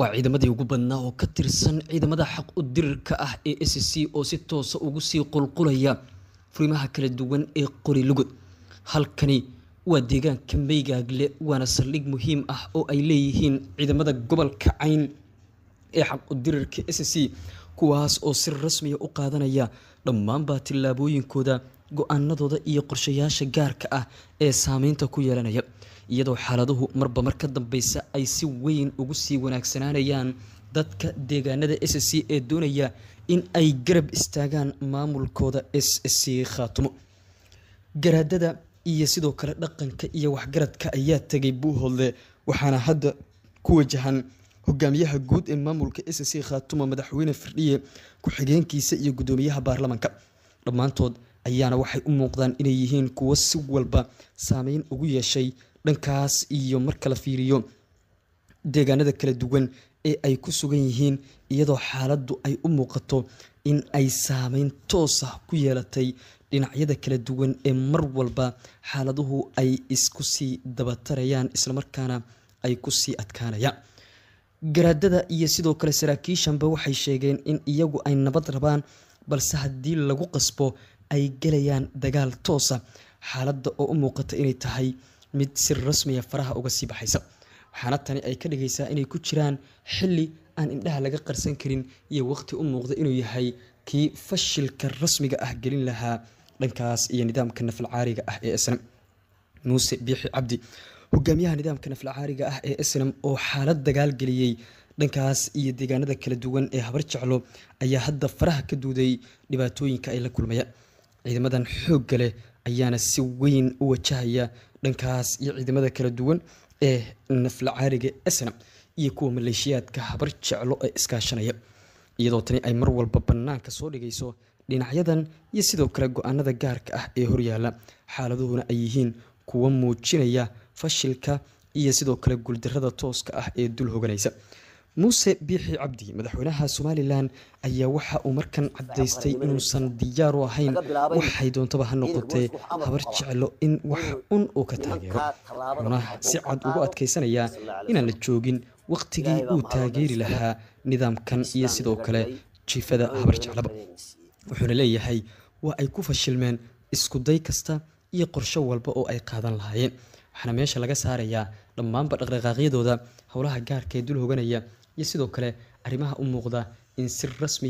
waa ciidamadii ugu badnaa oo ka tirsan ciidamada xaq u dirirka ah ee s c oo si toosa ugu sii qulqulaya furimaha kala duwan ee qori lugud halkani waa deegaanka meygaagle waana saldhig muhiim ah oo ay leeyihiin ciidamada gobolka cayn ee xaq u dirirka s c kuwaas oo si rasmiya u qaadanaya dhammaanbaa tillaabooyinkooda go-aanadooda iyo qorshayaasha gaarka ah ee saameynta ku yeelanaya iyadoo xaaladuhu marba mar ka dambaysa ay si weyn ugu sii wanaagsanaanayaan dadka deegaanada s c ee doonaya in ay garab istaagaan maamulkooda s c khaatumo garaadada iyo sidoo kale dhaqanka iyo waxgaradka ayaa tegay buuhoodle waxaana hadda ku wajahan hogaamiyaha guud ee maamulka s c khaatumo madaxweyne firdhiye ku-xigeenkiisa iyo guddoomiyaha baarlamanka dhammaantood ayaana waxay u muuqdaan inay yihiin kuwo si walba saameyn ugu yeeshay dhankaas iyo marka la fiiriyo deegaanada kala duwan ee ay ku sugan yihiin iyadoo xaaladdu ay u muuqato in ay saameyn toosah ku yeelatay dhinacyada kala duwan ee mar walba xaaladuhu ay isku sii dabatarayaan islamarkaana ay kusii adkaanayaan garaadada iyo sidoo kale saraakiishanba waxay sheegeen in iyagu ay nabad rabaan balse haddii lagu qasbo ay gelayaan dagaal toosa ah, xaaladda oo u muuqata inay tahay mid si rasmiya faraha uga sii baxaysa waxaana tani ay ka dhigaysaa inay ku jiraan xilli aan indhaha laga qarsan karin iyo waqti u muuqda inuu yahay kii fashilka rasmiga ah gelin lahaa dhankaas iyo nidaamka nafalcaariga ah ee snm muuse biixi cabdi hogaamiyaha nidaamka naflcaariga ah ee snm oo xaalad dagaal geliyey dhankaas iyo deegaanada kala duwan ee habar jeclo ayaa hadda faraha ka duuday dhibaatooyinka ay la kulmayaan ciidamadan xoogga leh ayaana si weyn u wajahaya dhankaas iyo ciidamada kala duwan ee naflacaariga esna iyo kuwa maleeshiyaadka habar jeclo ee iskaashanaya iyadoo tani ay mar walba bannaanka soo dhigayso dhinacyadan iyo sidoo kale go-aanada gaarka ah ee horyaala xaaladuhuna ay yihiin kuwa muujinaya fashilka iyo sidoo kale guuldarada tooska ah ee dul hoganaysa muuse biixi cabdi madaxweynaha somalilan ayaa waxa uu markan cadaystay inuusan diyaar u ahayn waxay doontaba ha noqotee habar jeclo in wax un uu ka taageero wuxuuna si cad ugu adkaysanayaa inaan la joogin waqtigii uu taageeri lahaa nidaamkan iyo sidoo kale jiifada habar jeclaba wuxuuna leeyahay waa ay ku fashilmeen iskuday kasta iyo qorsho walba oo ay qaadan lahaayeen waxaana meesha laga saarayaa dhammaanba dhaqdhaqaaqyadooda howlaha gaarka ee dul hoganaya iyo sidoo kale arrimaha u muuqda in si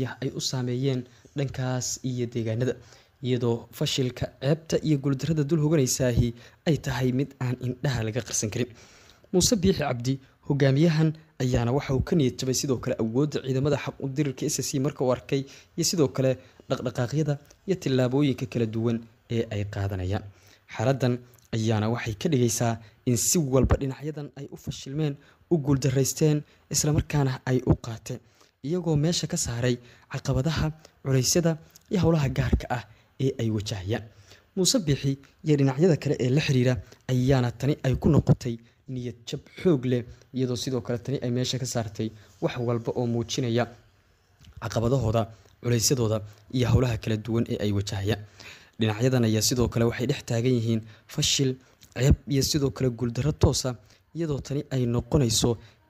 ah ay u saameeyeen dhankaas iyo deegaanada iyadoo fashilka ceebta iyo guuldarada dul hoganaysaahi ay tahay mid aan indhaha laga qarsan karin muuse biixi cabdi hogaamiyahan ayaana waxa uu ka niyadjabay sidoo kale awoodda ciidamada xaq u dirirka s c marka uu arkay iyo sidoo kale dhaqdhaqaaqyada iyo tillaabooyinka kala duwan ee ay qaadanayaan xaaladan ayaana waxay ka dhigaysaa in si walba dhinacyadan ay u fashilmeen u guuldaraysteen islamarkaana ay u qaateen iyagoo meesha ka saaray caqabadaha culaysyada iyo howlaha gaarka ah ee ay wajahayaan muuse biixi iyo dhinacyada kale ee la xiriira ayaana tani ay ku noqotay niyad jab xoog leh iyadoo sidoo kale tani ay meesha ka saartay wax walba oo muujinaya caqabadahooda culaysyadooda iyo howlaha kala duwan ee ay wajahayaan dhinacyadan ayaa sidoo kale waxay dhex taagan yihiin fashil ceeb iyo sidoo kale guuldarro toosa iyadoo tani ay noqonayso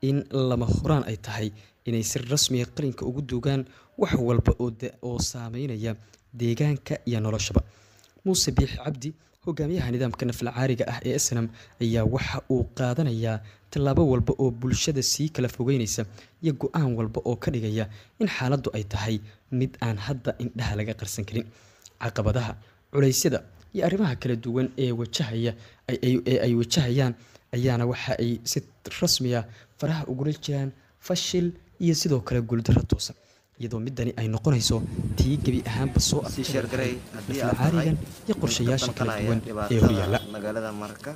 in lama horaan ay tahay inay si rasmiga ah qalinka ugu duugaan wax walba oo saameynaya deegaanka iyo noloshaba muuse biix cabdi hogaamiyaha nidaamka naflacaariga ah ee snam ayaa waxa uu qaadanayaa tallaabo walba oo bulshada sii kala fogeynaysa iyo go-aan walba oo ka dhigaya in xaaladdu ay tahay mid aan hadda indhaha laga qarsan karin caqabadaha culaysyada iyo arrimaha kala duwan ee wajahaya ee ay wajahayaan ayaana waxa ay si rasmiya faraha ugula jiraan fashil iyo sidoo kale guuldaro toosan iyadoo midani ay noqonayso tii gebi ahaanba soo adkayay iyo qorshayaasha kala duwan ee horyaala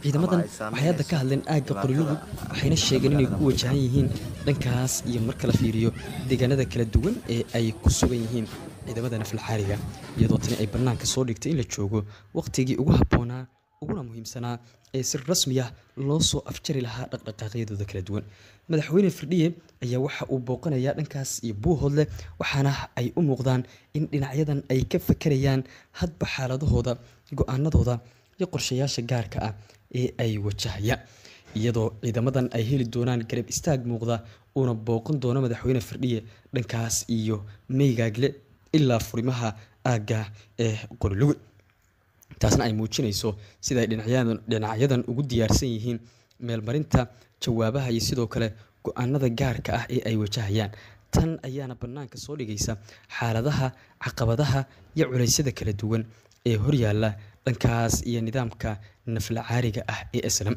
ciidamadan waxay hadda ka hadleen aagga qoryuhu waxayna sheegeen inay ku wajahan yihiin dhankaas iyo marka la fiiriyo deegaanada kala duwan ee ay ku sugan yihiin ciidamada nafalxaariga iyadoo tani ay bannaanka soo dhigtay in la joogo waqtigii ugu habboonaa uguna muhiimsanaa ee si rasmi ah loo soo afjari lahaa dhaqdhaqaaqyadooda kala duwan madaxweyne firdhiye ayaa waxa uu booqanayaa dhankaas iyo buuhoodle waxaana ay u muuqdaan in dhinacyadan ay ka fakarayaan hadba xaaladahooda go-aanadooda iyo qorshayaasha gaarka ah ee ay wajahaya iyadoo ciidamadan ay heli doonaan garab istaag muuqda uuna booqan doono madaxweyne firdhiye dhankaas iyo meygaagle ilaa furimaha aaga ee qorilugi taasna ay muujinayso sida ay dhinacyadan ugu diyaarsan yihiin meelmarinta jawaabaha iyo sidoo kale go-aanada gaarka ah ee ay wajahayaan tan ayaana bannaanka soo dhigaysa xaaladaha caqabadaha iyo culaysyada kala duwan ee horyaalla dhankaas iyo nidaamka naflacaariga ah ee slm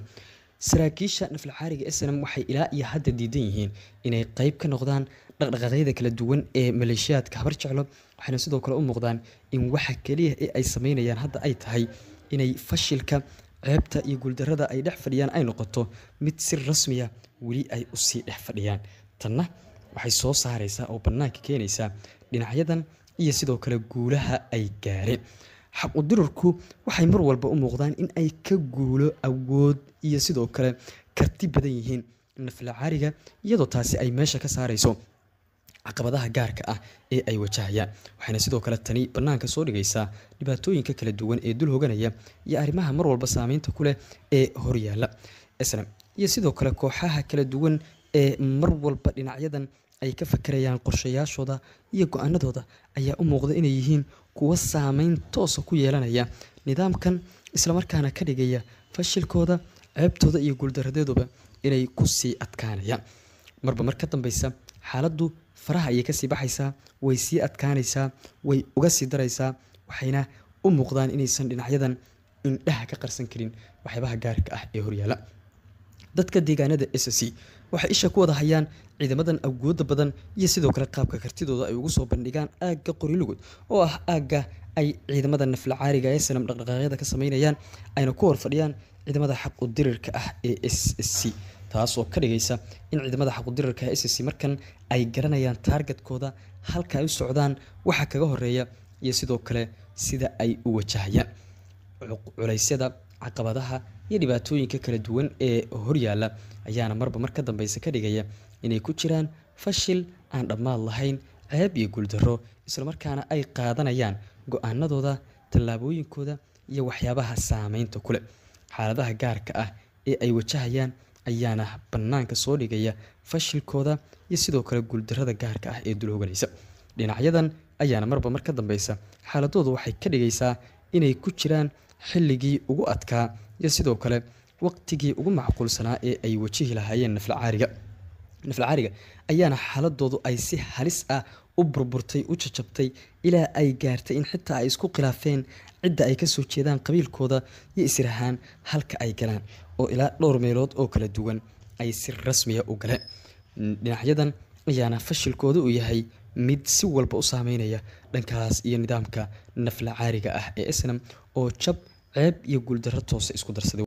saraakiisha naflacaariga slm waxay ilaa iyo hadda diidan yihiin inay qeyb ka noqdaan dhaqdhaqaaqyada kala duwan ee maleeshiyaadka habar jeclo waxayna sidoo kale u muuqdaan in waxa keliya ee ay sameynayaan hadda ay tahay inay fashilka ceebta iyo guuldarada ay dhex fadhiyaan ay noqoto mid si rasmiya weli ay usii dhex fadhiyaan tanna waxay soo saaraysaa oo bannaanka keenaysaa dhinacyadan iyo sidoo kale guulaha ay gaareen xaqudirurku waxay mar walba u muuqdaan in ay ka guulo awood iyo sidoo kale karti badan yihiin naflacaariga iyadoo taasi ay meesha ka saarayso caqabadaha gaarka ah ee ay wajahayaan waxayna sidoo kale tani bannaanka soo dhigaysaa dhibaatooyinka kala duwan ee dul hoganaya iyo arrimaha mar walba saameynta ku leh ee horyaala islam iyo sidoo kale kooxaha kala duwan ee mar walba dhinacyadan ay ka fakerayaan qorshayaashooda iyo go-aanadooda ayaa u muuqda inay yihiin kuwo saameyn toosa ah ku yeelanaya nidaamkan islamarkaana ka dhigaya fashilkooda ceebtooda iyo guuldarradeeduba inay ku sii adkaanayaan marba mar ka dambeysa xaaladdu faraha ayay kasii baxaysaa way sii adkaanaysaa way uga sii daraysaa waxayna u muuqdaan inaysan dhinacyadan indhaha ka qarsan karin waxyaabaha gaarka ah ee horyaala dadka deegaanada s c waxay isha ku wada hayaan ciidamadan awooda badan iyo sidoo kale qaabka kartidooda ay ugu soo bandhigaan aagga qorilugood oo ah aagga ay ciidamada naflacaariga ee sanam dhaqdhaqaaqyada ka sameynayaan ayna ku horfadhiyaan ciidamada xaq u dirirka ah ee s s c taas oo ka dhigaysa in ciidamada xaquudirarka e cc markan ay garanayaan taargetkooda halka ay u socdaan waxa kaga horeeya iyo sidoo kale sida ay u wajahayaan culaysyada caqabadaha iyo dhibaatooyinka kala duwan ee horyaala ayaana marba mar ka dambeysa ka dhigaya inay ku jiraan fashil aan dhammaad lahayn ceeb iyo guuldaro islamarkaana ay qaadanayaan go-aanadooda tallaabooyinkooda iyo waxyaabaha saameynta ku xaaladaha gaarka ah ee ay wajahayaan ayaana bannaanka soo dhigaya fashilkooda iyo sidoo kale guuldarada gaarka ah ee dulhoganaysa dhinacyadan ayaana marba mar ka dambeysa xaaladoodu waxay ka dhigaysaa inay ku jiraan xilligii ugu adkaa iyo sidoo kale waqtigii ugu macquulsanaa ee ay wajihi lahaayeen nafla caariga nafalcaariga ayaana xaaladoodu ay si halis ah u burburtay u jajabtay ilaa ay gaartay in xitaa ay isku khilaafeen cidda ay kasoo jeedaan qabiilkooda iyo israhaan halka ay galaan oo ilaa dhowr meelood oo kala duwan ay si rasmiya u gale dhinacyadan ayaana fashilkooda u yahay mid si walba u saameynaya dhankaas iyo nidaamka nafla caariga ah ee snam oo jab ceeb iyo guuldaro toose isku darsaday